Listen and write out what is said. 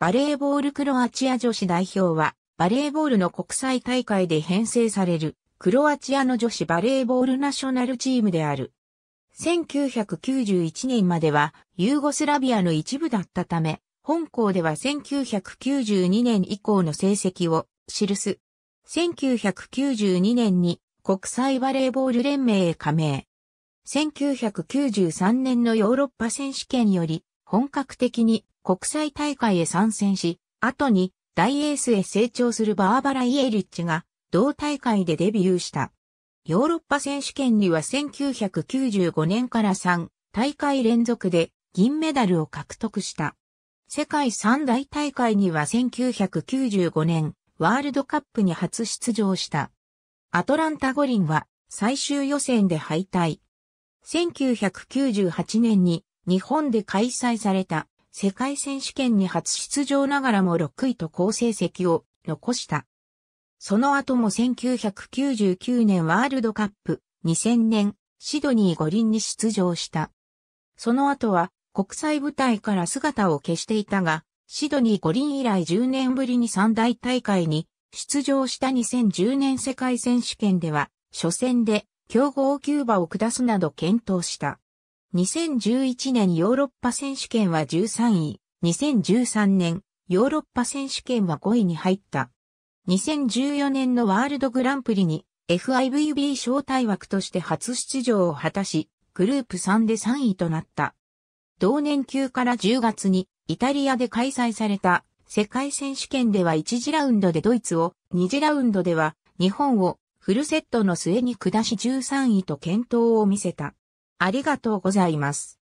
バレーボールクロアチア女子代表は、バレーボールの国際大会で編成される、クロアチアの女子バレーボールナショナルチームである。1991年までは、ユーゴスラビアの一部だったため、本校では1992年以降の成績を記す。1992年に国際バレーボール連盟へ加盟。1993年のヨーロッパ選手権より本格的に国際大会へ参戦し、後に大エースへ成長するバーバラ・イエリッチが同大会でデビューした。ヨーロッパ選手権には1995年から3大会連続で銀メダルを獲得した。世界三大大会には1995年ワールドカップに初出場した。アトランタ五輪は最終予選で敗退。1998年に日本で開催された世界選手権に初出場ながらも6位と好成績を残した。その後も1999年ワールドカップ、2000年シドニー五輪に出場した。その後は国際舞台から姿を消していたが、シドニー五輪以来10年ぶりに三大大会に出場した2010年世界選手権では、初戦で強豪キューバを下すなど検討した。2011年ヨーロッパ選手権は13位、2013年ヨーロッパ選手権は5位に入った。2014年のワールドグランプリに FIVB 招待枠として初出場を果たし、グループ3で3位となった。同年級から10月にイタリアで開催された世界選手権では1次ラウンドでドイツを、2次ラウンドでは日本をフルセットの末に下し13位と健闘を見せた。ありがとうございます。